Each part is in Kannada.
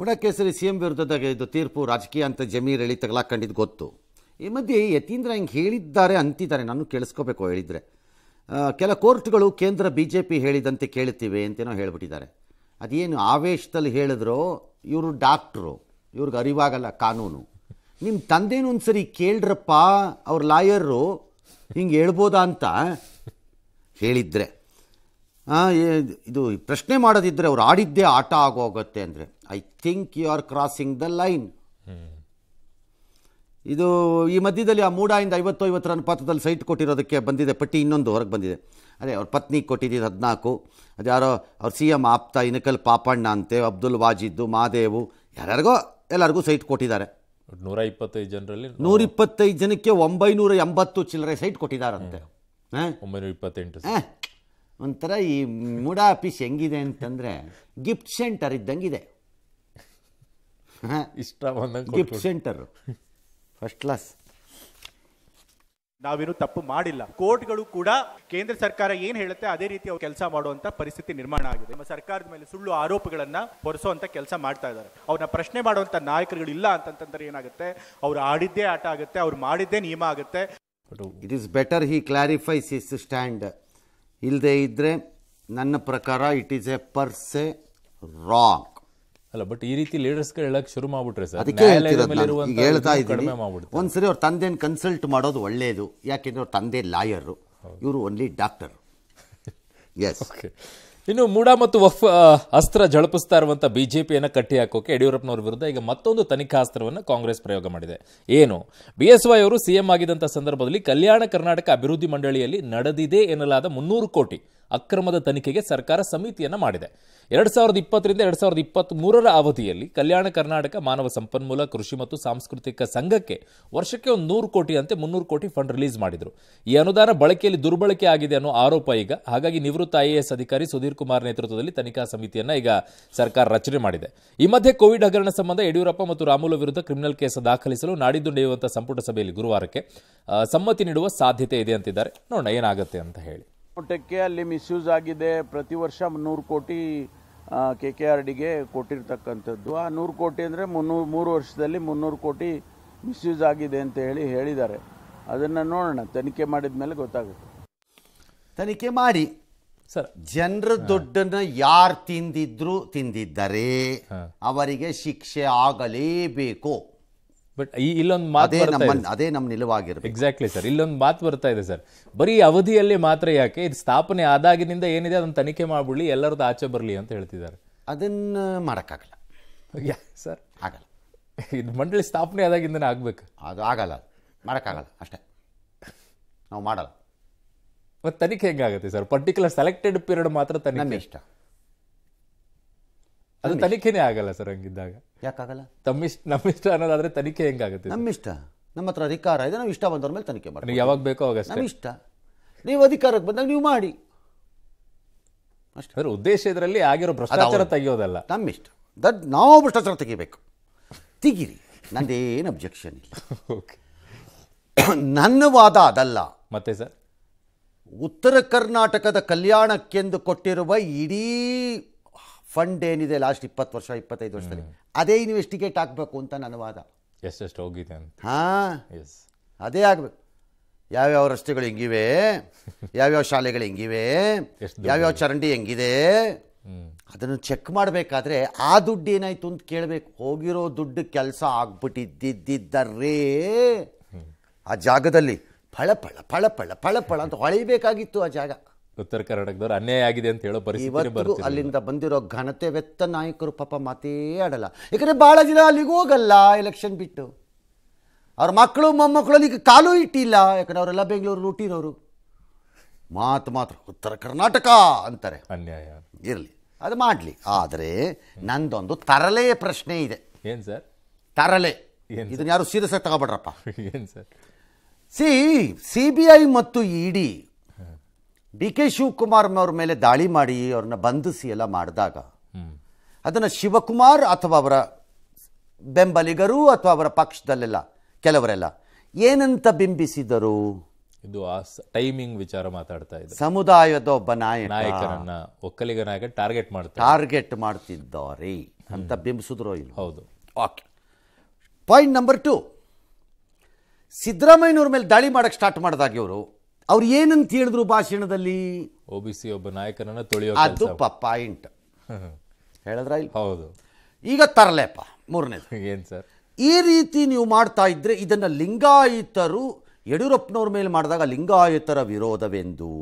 ಮುಡಕೇಸರಿ ಸಿ ಎಂ ವಿರುದ್ಧದಾಗ ಇದು ತೀರ್ಪು ರಾಜಕೀಯ ಅಂತ ಜಮೀರ್ ಹೇಳಿ ತಗಲಾಕೊಂಡಿದ್ದು ಗೊತ್ತು ಈ ಮಧ್ಯೆ ಯತೀಂದ್ರ ಹಿಂಗೆ ಹೇಳಿದ್ದಾರೆ ಅಂತಿದ್ದಾರೆ ನಾನು ಕೇಳಿಸ್ಕೋಬೇಕು ಹೇಳಿದರೆ ಕೆಲ ಕೋರ್ಟ್ಗಳು ಕೇಂದ್ರ ಬಿ ಜೆ ಪಿ ಹೇಳಿದಂತೆ ಕೇಳುತ್ತಿವೆ ಅಂತೇನೋ ಹೇಳಿಬಿಟ್ಟಿದ್ದಾರೆ ಅದೇನು ಆವೇಶದಲ್ಲಿ ಹೇಳಿದ್ರು ಇವರು ಡಾಕ್ಟ್ರು ಇವ್ರಿಗೆ ಅರಿವಾಗಲ್ಲ ಕಾನೂನು ನಿಮ್ಮ ತಂದೆನೂ ಒಂದು ಸರಿ ಕೇಳ್ರಪ್ಪ ಅವ್ರ ಲಾಯರು ಹಿಂಗೆ ಹೇಳ್ಬೋದಾ ಅಂತ ಹೇಳಿದ್ರೆ ಇದು ಪ್ರಶ್ನೆ ಮಾಡೋದಿದ್ರೆ ಅವ್ರು ಆಡಿದ್ದೇ ಆಟ ಆಗೋಗುತ್ತೆ ಅಂದರೆ I think you are crossing the line ಇದು ಈ ಮಧ್ಯದಲ್ಲಿ ಆ ಮೂಡಾಯಿಂದ ಐವತ್ತು ಐವತ್ತರ ಅನುಪಾತದಲ್ಲಿ ಸೈಟ್ ಕೊಟ್ಟಿರೋದಕ್ಕೆ ಬಂದಿದೆ ಪಟ್ಟಿ ಇನ್ನೊಂದು ಹೊರಗೆ ಬಂದಿದೆ ಅದೇ ಅವ್ರ ಪತ್ನಿ ಕೊಟ್ಟಿದ್ದು ಹದಿನಾಲ್ಕು ಅದು ಯಾರೋ ಅವ್ರ ಸಿ ಎಮ್ ಆಪ್ತ ಇನಕಲ್ ಪಾಪಣ್ಣ ಅಂತೆ ಅಬ್ದುಲ್ ವಾಜಿದ್ದು ಮಹಾದೇವು ಯಾರ್ಯಾರಿಗೋ ಎಲ್ಲರಿಗೂ ಸೈಟ್ ಕೊಟ್ಟಿದ್ದಾರೆ ನೂರ ಇಪ್ಪತ್ತೈದು ಜನರಲ್ಲಿ ಇಪ್ಪತ್ತೈದು ಜನಕ್ಕೆ ಒಂಬೈನೂರ ಎಂಬತ್ತು ಚಿಲ್ಲರೆ ಸೈಟ್ ಕೊಟ್ಟಿದ್ದಾರಂತೆ ಒಂಬೈನೂರ ಇಪ್ಪತ್ತೆಂಟು ಒಂಥರ ಈ ಮೂಡ ಆಫೀಸ್ ಹೆಂಗಿದೆ ಅಂತಂದರೆ ಗಿಫ್ಟ್ ಸೆಂಟರ್ ಇದ್ದಂಗಿದೆ ಇಷ್ಟ ಗಿಫ್ಟ್ ಸೆಂಟರ್ ಫಸ್ಟ್ ಕ್ಲಾಸ್ ನಾವೇನು ತಪ್ಪು ಮಾಡಿಲ್ಲ ಕೋರ್ಟ್ಗಳು ಕೂಡ ಕೇಂದ್ರ ಸರ್ಕಾರ ಏನು ಹೇಳುತ್ತೆ ಅದೇ ರೀತಿ ಅವ್ರು ಕೆಲಸ ಮಾಡುವಂತ ಪರಿಸ್ಥಿತಿ ನಿರ್ಮಾಣ ಆಗಿದೆ ನಮ್ಮ ಸರ್ಕಾರದ ಮೇಲೆ ಸುಳ್ಳು ಆರೋಪಗಳನ್ನು ಹೊರಿಸುವಂತ ಕೆಲಸ ಮಾಡ್ತಾ ಇದ್ದಾರೆ ಅವ್ರನ್ನ ಪ್ರಶ್ನೆ ಮಾಡುವಂತ ನಾಯಕರುಗಳು ಇಲ್ಲ ಅಂತಂತಂದ್ರೆ ಏನಾಗುತ್ತೆ ಅವ್ರು ಆಡಿದ್ದೇ ಆಟ ಆಗುತ್ತೆ ಅವ್ರು ಮಾಡಿದ್ದೇ ನಿಯಮ ಆಗುತ್ತೆ it is better he clarifies his stand ಇಲ್ಲದೆ ಇದ್ದರೆ ನನ್ನ ಪ್ರಕಾರ it is a per se wrong ಅಲ್ಲ ಬಟ್ ಈ ರೀತಿ ಲೀಡರ್ಸ್ಗೆ ಹೇಳಕ್ ಶುರು ಮಾಡ್ಬಿಟ್ರೆ ಸರ್ ಅದಕ್ಕೆ ಹೇಳ್ತಾ ಇದ್ದೀನಿ ಒಂದ್ಸರಿ ಅವ್ರ ತಂದೆನ ಕನ್ಸಲ್ಟ್ ಮಾಡೋದು ಒಳ್ಳೆಯದು ಯಾಕೆಂದ್ರೆ ಅವ್ರ ತಂದೆ ಲಾಯರು ಇವರು ಓನ್ಲಿ ಡಾಕ್ಟರ್ ಎಸ್ ಇನ್ನು ಮೂಡಾ ಮತ್ತು ವಫ್ ಅಸ್ತ್ರ ಜಳಪಿಸ್ತಾ ಇರುವಂಥ ಬಿ ಜೆ ಪಿಯನ್ನು ಕಟ್ಟಿ ಹಾಕೋಕೆ ಯಡಿಯೂರಪ್ಪನವ್ರ ವಿರುದ್ಧ ಈಗ ಮತ್ತೊಂದು ತನಿಖಾ ಅಸ್ತ್ರವನ್ನು ಕಾಂಗ್ರೆಸ್ ಪ್ರಯೋಗ ಮಾಡಿದೆ ಏನು ಬಿ ಎಸ್ ವೈ ಅವರು ಸಿಎಂ ಆಗಿದ್ದಂಥ ಸಂದರ್ಭದಲ್ಲಿ ಕಲ್ಯಾಣ ಕರ್ನಾಟಕ ಅಭಿವೃದ್ಧಿ ಮಂಡಳಿಯಲ್ಲಿ ನಡೆದಿದೆ ಎನ್ನಲಾದ ಮುನ್ನೂರು ಕೋಟಿ ಅಕ್ರಮದ ತನಿಖೆಗೆ ಸರ್ಕಾರ ಸಮಿತಿಯನ್ನು ಮಾಡಿದೆ ಎರಡು ಸಾವಿರದ ಇಪ್ಪತ್ತರಿಂದ ಎರಡು ಸಾವಿರದ ಇಪ್ಪತ್ತ್ ಮೂರರ ಅವಧಿಯಲ್ಲಿ ಕಲ್ಯಾಣ ಕರ್ನಾಟಕ ಮಾನವ ಸಂಪನ್ಮೂಲ ಕೃಷಿ ಮತ್ತು ಸಾಂಸ್ಕೃತಿಕ ಸಂಘಕ್ಕೆ ವರ್ಷಕ್ಕೆ ಒಂದು ನೂರು ಕೋಟಿ ಅಂತೆ ಮುನ್ನೂರು ಕೋಟಿ ಫಂಡ್ ರಿಲೀಸ್ ಮಾಡಿದರು ಈ ಅನುದಾನ ಬಳಕೆಯಲ್ಲಿ ದುರ್ಬಳಕೆ ಆಗಿದೆ ಅನ್ನೋ ಆರೋಪ ಈಗ ಹಾಗಾಗಿ ನಿವೃತ್ತ ಐಎಎಸ್ ಅಧಿಕಾರಿ ಸುಧೀರ್ ಕುಮಾರ್ ನೇತೃತ್ವದಲ್ಲಿ ತನಿಖಾ ಸಮಿತಿಯನ್ನು ಈಗ ಸರ್ಕಾರ ರಚನೆ ಮಾಡಿದೆ ಈ ಮಧ್ಯೆ ಕೋವಿಡ್ ಹಗರಣ ಸಂಬಂಧ ಯಡಿಯೂರಪ್ಪ ಮತ್ತು ರಾಮುಲ ವಿರುದ್ಧ ಕ್ರಿಮಿನಲ್ ಕೇಸ್ ದಾಖಲಿಸಲು ನಾಡಿದ್ದು ನಡೆಯುವಂತಹ ಸಂಪುಟ ಸಭೆಯಲ್ಲಿ ಗುರುವಾರಕ್ಕೆ ಸಮ್ಮತಿ ನೀಡುವ ಸಾಧ್ಯತೆ ಇದೆ ಅಂತಿದ್ದಾರೆ ನೋಡೋಣ ಏನಾಗುತ್ತೆ ಅಂತ ಹೇಳಿ ಮಟ್ಟಕ್ಕೆ ಅಲ್ಲಿ ಮಿಸ್ಯೂಸ್ ಆಗಿದೆ ಪ್ರತಿ ವರ್ಷ ಮುನ್ನೂರು ಕೋಟಿ ಕೆ ಕೆ ಆರ್ ಡಿಗೆ ಕೊಟ್ಟಿರ್ತಕ್ಕಂಥದ್ದು ಆ ನೂರು ಕೋಟಿ ಅಂದರೆ ಮುನ್ನೂರು ಮೂರು ವರ್ಷದಲ್ಲಿ ಮುನ್ನೂರು ಕೋಟಿ ಮಿಸ್ಯೂಸ್ ಆಗಿದೆ ಅಂತ ಹೇಳಿ ಹೇಳಿದ್ದಾರೆ ಅದನ್ನು ನೋಡೋಣ ತನಿಖೆ ಮಾಡಿದ ಮೇಲೆ ಗೊತ್ತಾಗುತ್ತೆ ತನಿಖೆ ಮಾಡಿ ಸರ್ ಜನರ ದುಡ್ಡನ್ನು ಯಾರು ತಿಂದಿದ್ರು ತಿಂದಿದ್ದರೆ ಅವರಿಗೆ ಶಿಕ್ಷೆ ಆಗಲೇಬೇಕು ಬಟ್ ಈ ಇಲ್ಲೊಂದು ಮಾತು ಅದೇ ನಮ್ಮ ನಿಲುವಾಗಿರುತ್ತೆ ಎಕ್ಸಾಕ್ಟ್ಲಿ ಸರ್ ಇಲ್ಲೊಂದು ಮಾತು ಬರ್ತಾ ಇದೆ ಸರ್ ಬರೀ ಅವಧಿಯಲ್ಲಿ ಮಾತ್ರ ಯಾಕೆ ಇದು ಸ್ಥಾಪನೆ ಆದಾಗಿನಿಂದ ಏನಿದೆ ಅದನ್ನು ತನಿಖೆ ಮಾಡ್ಬಿಡಿ ಎಲ್ಲರದ್ದು ಆಚೆ ಬರಲಿ ಅಂತ ಹೇಳ್ತಿದ್ದಾರೆ ಅದನ್ನು ಮಾಡೋಕ್ಕಾಗಲ್ಲ ಯಾ ಸರ್ ಆಗಲ್ಲ ಇದು ಮಂಡಳಿ ಸ್ಥಾಪನೆ ಆದಾಗಿಂದನೇ ಆಗಬೇಕು ಅದು ಆಗಲ್ಲ ಮಾಡೋಕ್ಕಾಗಲ್ಲ ಅಷ್ಟೇ ನಾವು ಮಾಡಲ್ಲ ಮತ್ತು ತನಿಖೆ ಹೆಂಗಾಗುತ್ತೆ ಸರ್ ಪರ್ಟಿಕ್ಯುಲರ್ ಸೆಲೆಕ್ಟೆಡ್ ಪೀರಿಯಡ್ ಮಾತ್ರ ತನಿಖೆ ಇಷ್ಟ ಅದು ತನಿಖೆನೇ ಆಗಲ್ಲ ಸರ್ ಹಂಗಿದ್ದಾಗ ಯಾಕಾಗಲ್ಲ ತಮ್ಮಿಷ್ಟ ನಮ್ಮಿಷ್ಟ ಅನ್ನೋದಾದ್ರೆ ತನಿಖೆ ಹೆಂಗಾಗುತ್ತೆ ನಮ್ಮಿಷ್ಟ ನಮ್ಮ ಹತ್ರ ಅಧಿಕಾರ ಇದೆ ನಾವು ಇಷ್ಟ ಬಂದವ್ರ ಮೇಲೆ ತನಿಖೆ ಮಾಡಿ ಯಾವಾಗ ಬೇಕೋ ಅವಾಗ ನಮ್ಮ ಇಷ್ಟ ನೀವು ಅಧಿಕಾರಕ್ಕೆ ಬಂದಾಗ ನೀವು ಮಾಡಿ ಅಷ್ಟೇ ಉದ್ದೇಶ ಇದರಲ್ಲಿ ಆಗಿರೋ ಭ್ರಷ್ಟಾಚಾರ ತೆಗಿಯೋದಲ್ಲ ನಮ್ಮಿಷ್ಟ ದಟ್ ನಾವು ಭ್ರಷ್ಟಾಚಾರ ತೆಗಿಬೇಕು ತೆಗಿರಿ ನಂದೇನು ಅಬ್ಜೆಕ್ಷನ್ ಇಲ್ಲ ಓಕೆ ನನ್ನ ವಾದ ಅದಲ್ಲ ಮತ್ತೆ ಸರ್ ಉತ್ತರ ಕರ್ನಾಟಕದ ಕಲ್ಯಾಣಕ್ಕೆಂದು ಕೊಟ್ಟಿರುವ ಇಡೀ ಫಂಡ್ ಏನಿದೆ ಲಾಸ್ಟ್ ಇಪ್ಪತ್ತು ವರ್ಷ ಇಪ್ಪತ್ತೈದು ವರ್ಷದಲ್ಲಿ ಅದೇ ಇನ್ವೆಸ್ಟಿಗೇಟ್ ಆಗಬೇಕು ಅಂತ ನನ್ನ ವಾದ ಎಷ್ಟೆಷ್ಟು ಹೋಗಿದೆ ಹಾಂ ಅದೇ ಆಗಬೇಕು ಯಾವ್ಯಾವ ರಸ್ತೆಗಳು ಹೆಂಗಿವೆ ಯಾವ್ಯಾವ ಶಾಲೆಗಳು ಹೆಂಗಿವೆ ಯಾವ್ಯಾವ ಚರಂಡಿ ಹೆಂಗಿದೆ ಅದನ್ನು ಚೆಕ್ ಮಾಡಬೇಕಾದ್ರೆ ಆ ದುಡ್ಡು ಏನಾಯ್ತು ಅಂತ ಕೇಳಬೇಕು ಹೋಗಿರೋ ದುಡ್ಡು ಕೆಲಸ ಆಗ್ಬಿಟ್ಟಿದ್ದಿದ್ದರೇ ಆ ಜಾಗದಲ್ಲಿ ಫಳ ಫಳ ಫಳ ಫಳ ಫಳ ಫಳ ಅಂತ ಹೊಳಿಬೇಕಾಗಿತ್ತು ಆ ಜಾಗ ಉತ್ತರ ಕರ್ನಾಟಕದವ್ರು ಅನ್ಯಾಯ ಆಗಿದೆ ಅಂತ ಹೇಳೋ ಪರಿಸ್ಥಿತಿ ಬರುತ್ತೆ ಅಲ್ಲಿಂದ ಬಂದಿರೋ ಘನತೆ ವೆತ್ತ ನಾಯಕರು ಪಾಪ ಮಾತೇ ಆಡಲ್ಲ ಯಾಕಂದರೆ ಭಾಳ ಜನ ಅಲ್ಲಿಗೆ ಹೋಗಲ್ಲ ಎಲೆಕ್ಷನ್ ಬಿಟ್ಟು ಅವ್ರ ಮಕ್ಕಳು ಮೊಮ್ಮಕ್ಕಳು ಈಗ ಕಾಲು ಇಟ್ಟಿಲ್ಲ ಯಾಕಂದ್ರೆ ಅವರೆಲ್ಲ ಬೆಂಗಳೂರು ಅವರು ಮಾತು ಮಾತ್ರ ಉತ್ತರ ಕರ್ನಾಟಕ ಅಂತಾರೆ ಅನ್ಯಾಯ ಇರಲಿ ಅದು ಮಾಡಲಿ ಆದರೆ ನಂದೊಂದು ತರಲೆ ಪ್ರಶ್ನೆ ಇದೆ ಏನು ಸರ್ ತರಲೆ ಇದನ್ನ ಯಾರು ಸೀರಿಯಸ್ ಆಗಿ ತಗೋಬೇಡ್ರಪ್ಪ ಏನು sir C C B I ಮತ್ತು E D D K Shivakumar ಮೇಲೆ ದಾಳಿ ಮಾಡಿ ಅವ್ರನ್ನ ಬಂಧಿಸಿ ಎಲ್ಲ ಮಾಡಿದಾಗ ಅದನ್ನು ಶಿವಕುಮಾರ್ ಅಥವಾ ಅವರ ಬೆಂಬಲಿಗರು ಅಥವಾ ಅವರ ಪಕ್ಷದಲ್ಲೆಲ್ಲ ಕೆಲವರೆಲ್ಲ ಏನಂತ ಬಿಂಬಿಸಿದರು ಇದು ಟೈಮಿಂಗ್ ವಿಚಾರ ಮಾತಾಡ್ತಾ ಇದ್ದ ಸಮುದಾಯದ ಒಬ್ಬ ನಾಯಕ ಒಕ್ಕಲಿಗ ನಾಯಕ ಟಾರ್ಗೆಟ್ ಮಾಡ್ತಾರೆ ಟಾರ್ಗೆಟ್ ಮಾಡ್ತಿದ್ದಾರೆ ಅಂತ ಬಿಂಬಿಸಿದ್ರು ಇಲ್ಲ ಹೌದು ಓಕೆ ಪಾಯಿಂಟ್ ನಂಬರ್ ಟು ಸಿದ್ದರಾಮಯ್ಯನವ್ರ ಮೇಲೆ ದಾಳಿ ಮಾಡಕ್ಕೆ ಸ್ಟಾರ್ಟ್ ಮಾಡಿದಾಗ ಇವರು ಅವ್ರು ಏನಂತ ಹೇಳಿದ್ರು ಭಾಷಣದಲ್ಲಿ ಒ ಒಬ್ಬ ನಾಯಕನನ್ನು ತೊಳೆಯೋ ಅದು ಪಾಯಿಂಟ್ ಹೇಳಿದ್ರ ಇಲ್ಲಿ ಹೌದು ಈಗ ತರಲೆಪ್ಪ ಮೂರನೇದು ಏನು ಸರ್ ಈ ರೀತಿ ನೀವು ಮಾಡ್ತಾ ಇದ್ರೆ ಇದನ್ನು ಲಿಂಗಾಯತರು ಯಡಿಯೂರಪ್ಪನವ್ರ ಮೇಲೆ ಮಾಡಿದಾಗ ಲಿಂಗಾಯತರ ವಿರೋಧವೆಂದು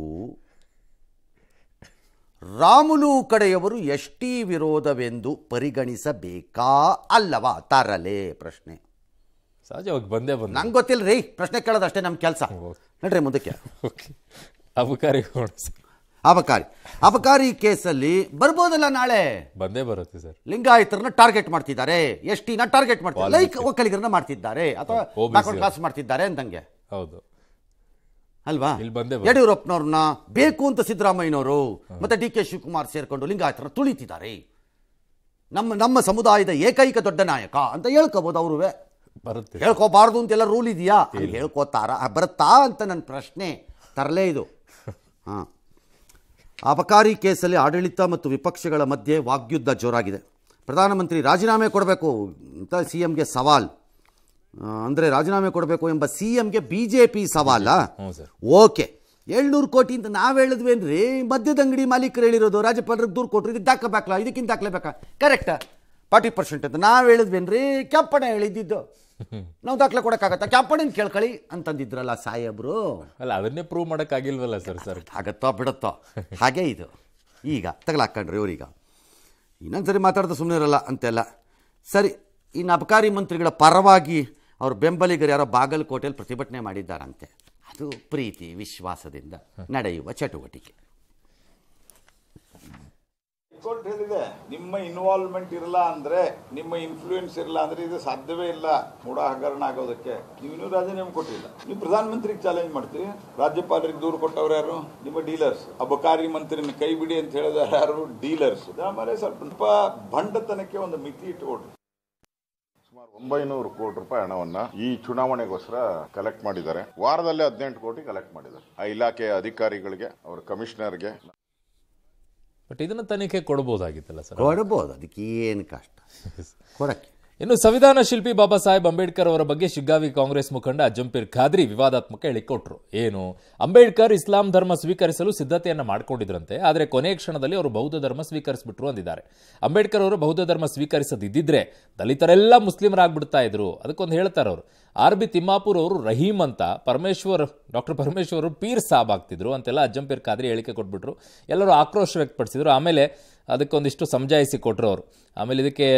ರಾಮುಲು ಕಡೆಯವರು ಎಷ್ಟಿ ವಿರೋಧವೆಂದು ಪರಿಗಣಿಸಬೇಕಾ ಅಲ್ಲವಾ ತರಲೆ ಪ್ರಶ್ನೆ ಸಹಜವಾಗಿ ಬಂದೇ ಬಂದ ನಂಗೆ ಗೊತ್ತಿಲ್ಲ ರೀ ಪ್ರಶ್ನೆ ಕೇಳೋದಷ್ಟೇ ನಮ್ಮ ಕೆಲಸ ನಡ್ರಿ ಮುಂದಕ್ಕೆ ಅಬಕಾರಿ ಅಬಕಾರಿ ಅಬಕಾರಿ ಕೇಸಲ್ಲಿ ಬರ್ಬೋದಲ್ಲ ನಾಳೆ ಬಂದೇ ಬರುತ್ತೆ ಸರ್ ಲಿಂಗಾಯತರನ್ನ ಟಾರ್ಗೆಟ್ ಮಾಡ್ತಿದ್ದಾರೆ ಎಸ್ ಟಾರ್ಗೆಟ್ ಮಾಡ್ತಾರೆ ಲೈಕ್ ಒಕ್ಕಲಿಗರನ್ನ ಮಾಡ್ತಿದ್ದಾರೆ ಅಥವಾ ಕ್ಲಾಸ್ ಮಾಡ್ತಿದ್ದಾರೆ ಅಂತಂಗೆ ಹೌದು ಅಲ್ವಾ ಯಡಿಯೂರಪ್ಪನವ್ರನ್ನ ಬೇಕು ಅಂತ ಸಿದ್ದರಾಮಯ್ಯನವರು ಮತ್ತೆ ಡಿ ಕೆ ಶಿವಕುಮಾರ್ ಸೇರ್ಕೊಂಡು ಲಿಂಗಾಯತರನ್ನ ತುಳಿತಿದ್ದಾರೆ ನಮ್ಮ ನಮ್ಮ ಸಮುದಾಯದ ಏಕೈಕ ದೊಡ್ಡ ನಾಯಕ ಅಂತ ಹೇಳ್ಕೋಬಹುದು ಅವರುವೇ ಬರುತ್ತೆ ಹೇಳ್ಕೋಬಾರ್ದು ಅಂತೆಲ್ಲ ರೂಲ್ ಇದೆಯಾ ಹೇಳ್ಕೋತಾರ ಬರುತ್ತಾ ಅಂತ ನನ್ನ ಪ್ರಶ್ನೆ ತರಲೇ ಇದು ಹಾಂ ಅಬಕಾರಿ ಕೇಸಲ್ಲಿ ಆಡಳಿತ ಮತ್ತು ವಿಪಕ್ಷಗಳ ಮಧ್ಯೆ ವಾಗ್ಯುದ್ಧ ಜೋರಾಗಿದೆ ಪ್ರಧಾನಮಂತ್ರಿ ರಾಜೀನಾಮೆ ಕೊಡಬೇಕು ಅಂತ ಸಿ ಎಂಗೆ ಸವಾಲ್ ಅಂದರೆ ರಾಜೀನಾಮೆ ಕೊಡಬೇಕು ಎಂಬ ಸಿ ಎಂಗೆ ಬಿ ಜೆ ಪಿ ಸವಾಲ ಓಕೆ ಏಳ್ನೂರು ಕೋಟಿ ಅಂತ ನಾವು ಹೇಳಿದ್ವೇನ್ರಿ ಮದ್ಯದ ಅಂಗಡಿ ಮಾಲೀಕರು ಹೇಳಿರೋದು ರಾಜ್ಯಪಾಲರಿಗೆ ದೂರು ಕೊಟ್ಟರು ಇದಕ್ಕೆ ದಾಖಬೇಕಲ್ಲ ಇದಕ್ಕಿಂತ ದಾಖಲೇಬೇಕಾ ಕರೆಕ್ಟಾ ಫಾರ್ಟಿ ಪರ್ಸೆಂಟ್ ಅಂತ ನಾವು ಹೇಳಿದ್ವೇನ್ರಿ ಕೆಪ್ಪಣ ಹೇಳಿದ್ದು ನಾವು ದಾಖಲೆ ಕೊಡೋಕ್ಕಾಗತ್ತಾ ಕ್ಯಾಂಪಣಿನ ಕೇಳ್ಕೊಳ್ಳಿ ಅಂತಂದಿದ್ರಲ್ಲ ಸಾಹೇಬ್ರು ಅಲ್ಲ ಅದನ್ನೇ ಪ್ರೂವ್ ಮಾಡೋಕ್ಕಾಗಿಲ್ವಲ್ಲ ಸರ್ ಸರ್ ಆಗತ್ತೋ ಬಿಡತ್ತೋ ಹಾಗೆ ಇದು ಈಗ ತಗಲಾಕಂಡ್ರಿ ಇವ್ರೀಗ ಇನ್ನೊಂದು ಸರಿ ಮಾತಾಡ್ದು ಸುಮ್ಮನೆ ಇರಲ್ಲ ಅಂತೆಲ್ಲ ಸರಿ ಇನ್ನು ಅಬಕಾರಿ ಮಂತ್ರಿಗಳ ಪರವಾಗಿ ಅವ್ರ ಬೆಂಬಲಿಗರು ಯಾರೋ ಬಾಗಲಕೋಟೆಯಲ್ಲಿ ಪ್ರತಿಭಟನೆ ಮಾಡಿದ್ದಾರಂತೆ ಅದು ಪ್ರೀತಿ ವಿಶ್ವಾಸದಿಂದ ನಡೆಯುವ ಚಟುವಟಿಕೆ ಕೋರ್ಟ್ ಹೇಳಿದೆ ನಿಮ್ಮ ಇನ್ವಾಲ್ವ್ಮೆಂಟ್ ಇರಲ್ಲ ಅಂದ್ರೆ ನಿಮ್ಮ ಇನ್ಫ್ಲೂಯೆನ್ಸ್ ಇರಲ್ಲ ಅಂದ್ರೆ ಇದು ಸಾಧ್ಯವೇ ಇಲ್ಲ ಮೂಢ ಹಗರಣ ಆಗೋದಕ್ಕೆ ನೀವು ರಾಜೀನಾಮೆ ಕೊಟ್ಟಿಲ್ಲ ನೀವು ಪ್ರಧಾನಮಂತ್ರಿಗೆ ಚಾಲೆಂಜ್ ಮಾಡ್ತೀವಿ ರಾಜ್ಯಪಾಲರಿಗೆ ದೂರು ಕೊಟ್ಟವ್ರು ಯಾರು ನಿಮ್ಮ ಡೀಲರ್ಸ್ ಅಬಕಾರಿ ಮಂತ್ರಿನ ಕೈ ಬಿಡಿ ಅಂತ ಹೇಳಿದ ಯಾರು ಡೀಲರ್ಸ್ ಆಮೇಲೆ ಸ್ವಲ್ಪ ಭಂಡತನಕ್ಕೆ ಒಂದು ಮಿತಿ ಇಟ್ಟುಕೊಡ್ರಿ ಸುಮಾರು ಒಂಬೈನೂರು ಕೋಟಿ ರೂಪಾಯಿ ಹಣವನ್ನ ಈ ಚುನಾವಣೆಗೋಸ್ಕರ ಕಲೆಕ್ಟ್ ಮಾಡಿದ್ದಾರೆ ವಾರದಲ್ಲಿ ಹದಿನೆಂಟು ಕೋಟಿ ಕಲೆಕ್ಟ್ ಮಾಡಿದ್ದಾರೆ ಆ ಇಲಾಖೆಯ ಅಧಿಕಾರಿಗಳಿಗೆ ಅವರ ಕಮಿಷನರ್ಗೆ ಬಟ್ ಇದನ್ನು ತನಿಖೆ ಕೊಡ್ಬೋದಾಗಿತ್ತಲ್ಲ ಸರ್ ಕೊಡ್ಬೋದು ಅದಕ್ಕೆ ಏನು ಕಷ್ಟ ಕೊಡಕ್ಕೆ ಇನ್ನು ಸಂವಿಧಾನ ಶಿಲ್ಪಿ ಬಾಬಾ ಸಾಹೇಬ್ ಅಂಬೇಡ್ಕರ್ ಅವರ ಬಗ್ಗೆ ಶಿಗ್ಗಾವಿ ಕಾಂಗ್ರೆಸ್ ಮುಖಂಡ ಜಂಪಿರ್ ಖಾದ್ರಿ ವಿವಾದಾತ್ಮಕ ಹೇಳಿಕೊಟ್ರು ಏನು ಅಂಬೇಡ್ಕರ್ ಇಸ್ಲಾಂ ಧರ್ಮ ಸ್ವೀಕರಿಸಲು ಸಿದ್ಧತೆಯನ್ನು ಮಾಡಿಕೊಂಡಿದ್ರಂತೆ ಆದರೆ ಕೊನೆಯ ಕ್ಷಣದಲ್ಲಿ ಅವರು ಬೌದ್ಧ ಧರ್ಮ ಸ್ವೀಕರಿಸ್ಬಿಟ್ರು ಅಂದಿದ್ದಾರೆ ಅಂಬೇಡ್ಕರ್ ಅವರು ಬೌದ್ಧ ಧರ್ಮ ಸ್ವೀಕರಿಸದಿದ್ದರೆ ದಲಿತರೆಲ್ಲ ಮುಸ್ಲಿಮರಾಗ್ಬಿಡ್ತಾ ಇದ್ರು ಅದಕ್ಕೊಂದು ಹೇಳ್ತಾರೆ ಅವರು ಆರ್ ಬಿ ತಿಮ್ಮಾಪುರ್ ಅವರು ರಹೀಮ್ ಅಂತ ಪರಮೇಶ್ವರ್ ಡಾಕ್ಟರ್ ಪರಮೇಶ್ವರ್ ಪೀರ್ ಸಾಬ್ ಆಗ್ತಿದ್ರು ಅಂತೆಲ್ಲ ಜಂಪಿರ್ ಖಾದ್ರಿ ಹೇಳಿಕೆ ಕೊಟ್ಬಿಟ್ರು ಎಲ್ಲರೂ ಆಕ್ರೋಶ ವ್ಯಕ್ತಪಡಿಸಿದ್ರು ಆಮೇಲೆ ಅದಕ್ಕೊಂದಿಷ್ಟು ಸಮಜಾಯಿಸಿ ಕೊಟ್ರು ಅವರು ಆಮೇಲೆ ಇದಕ್ಕೆ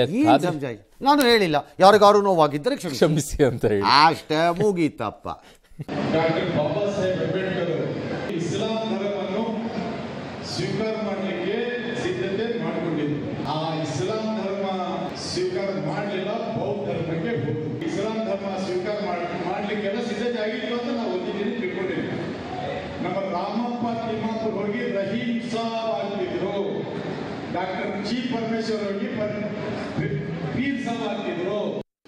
ನಾನು ಹೇಳಿಲ್ಲ ಯಾರಿಗಾರು ನೋವಾಗಿದ್ದರೆ ಕ್ಷಮಿಸಿ ಅಂತ ಹೇಳಿ ಅಷ್ಟೇ ಮುಗೀತಪ್ಪ ಡಾಕ್ಟರ್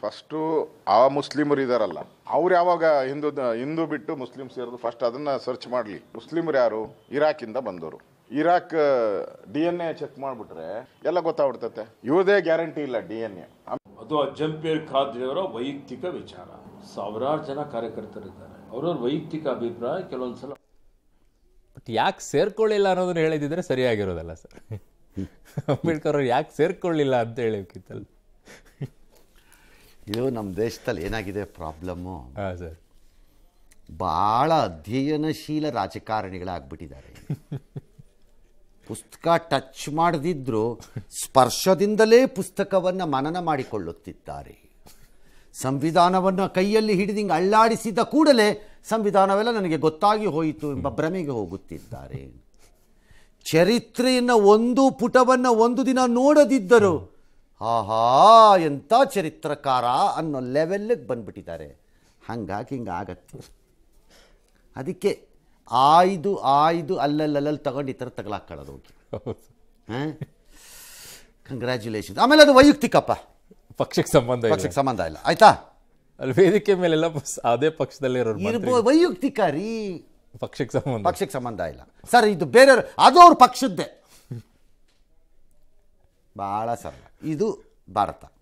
ಫಸ್ಟು ಆ ಮುಸ್ಲಿಮರು ಇದಾರಲ್ಲ ಅವ್ರು ಯಾವಾಗ ಹಿಂದೂ ಹಿಂದೂ ಬಿಟ್ಟು ಮುಸ್ಲಿಮ್ಸ್ ಸೇರಿದ್ರು ಫಸ್ಟ್ ಅದನ್ನ ಸರ್ಚ್ ಮಾಡಲಿ ಮುಸ್ಲಿಮ್ರು ಯಾರು ಇರಾಕಿಂದ ಬಂದವರು Iraq D N A check ಮಾಡಿಬಿಟ್ರೆ ಎಲ್ಲ ಗೊತ್ತಾಗ್ಬಿಡ್ತತೆ ಇವುದೇ ಗ್ಯಾರಂಟಿ ಇಲ್ಲ ಡಿ ಎನ್ ಎ ಅದು ಅಜ್ಜಂಪೇರ್ ಖಾದ್ರಿಯವರ ವೈಯಕ್ತಿಕ ವಿಚಾರ ಸಾವಿರಾರು ಜನ ಕಾರ್ಯಕರ್ತರಿದ್ದಾರೆ ಅವರವ್ರ ವೈಯಕ್ತಿಕ ಅಭಿಪ್ರಾಯ ಕೆಲವೊಂದ್ಸಲ ಬಟ್ ಯಾಕೆ ಸೇರ್ಕೊಳ್ಳಿಲ್ಲ ಅನ್ನೋದನ್ನ ಹೇಳಿದ್ರೆ ಸರಿಯಾಗಿರೋದಲ್ಲ ಸರ್ ಅಂಬೇಡ್ಕರ್ ಅವ್ರು ಯಾಕೆ ಸೇರ್ಕೊಳ್ಳಿಲ್ಲ ಅಂತ ಹೇಳಿ ಇದು ನಮ್ಮ ದೇಶದಲ್ಲಿ ಏನಾಗಿದೆ ಪ್ರಾಬ್ಲಮ್ಮು ಹಾಂ ಸರ್ ಭಾಳ ಅಧ್ಯಯನಶೀಲ ರಾಜಕಾರಣಿಗಳಾಗ್ಬಿಟ್ಟಿದ್ದಾರೆ ಪುಸ್ತಕ ಟಚ್ ಮಾಡದಿದ್ದರೂ ಸ್ಪರ್ಶದಿಂದಲೇ ಪುಸ್ತಕವನ್ನು ಮನನ ಮಾಡಿಕೊಳ್ಳುತ್ತಿದ್ದಾರೆ ಸಂವಿಧಾನವನ್ನು ಕೈಯಲ್ಲಿ ಹಿಡಿದು ಹಿಂಗೆ ಅಳ್ಳಾಡಿಸಿದ ಕೂಡಲೇ ಸಂವಿಧಾನವೆಲ್ಲ ನನಗೆ ಗೊತ್ತಾಗಿ ಹೋಯಿತು ಎಂಬ ಭ್ರಮೆಗೆ ಹೋಗುತ್ತಿದ್ದಾರೆ ಚರಿತ್ರೆಯನ್ನು ಒಂದು ಪುಟವನ್ನು ಒಂದು ದಿನ ನೋಡದಿದ್ದರು ಆಹಾ ಎಂಥ ಚರಿತ್ರಕಾರ ಅನ್ನೋ ಲೆವೆಲ್ಲಿಗೆ ಬಂದ್ಬಿಟ್ಟಿದ್ದಾರೆ ಹಂಗಾಗಿ ಹಿಂಗೆ ಆಗತ್ತೆ ಅದಕ್ಕೆ ಆಯ್ದು ಆಯ್ದು ಅಲ್ಲಲ್ಲಲ್ಲಿ ತಗೊಂಡು ಈ ಥರ ತಗಲಾಕೊಳ್ಳೋದು ಹಾಂ ಕಂಗ್ರ್ಯಾಚುಲೇಷನ್ ಆಮೇಲೆ ಅದು ವೈಯಕ್ತಿಕಪ್ಪ ಪಕ್ಷಕ್ಕೆ ಸಂಬಂಧ ಪಕ್ಷಕ್ಕೆ ಸಂಬಂಧ ಇಲ್ಲ ಆಯ್ತಾ ಅಲ್ಲಿ ವೇದಿಕೆ ಮೇಲೆಲ್ಲ ಅದೇ ಪಕ್ಷದಲ್ಲಿ ಇರ್ಬೋದು ವೈಯಕ್ತಿಕ ರೀ ಪಕ್ಷಕ್ಕೆ ಸಂಬಂಧ ಪಕ್ಷಕ್ಕೆ ಸಂಬಂಧ ಇಲ್ಲ ಸರ್ ಇದು ಬೇರೆಯವ್ರು ಅದು ಅವ್ರ ಪಕ್ಷದ್ದೇ ಭಾಳ ಸರಳ ಇದು ಭಾರತ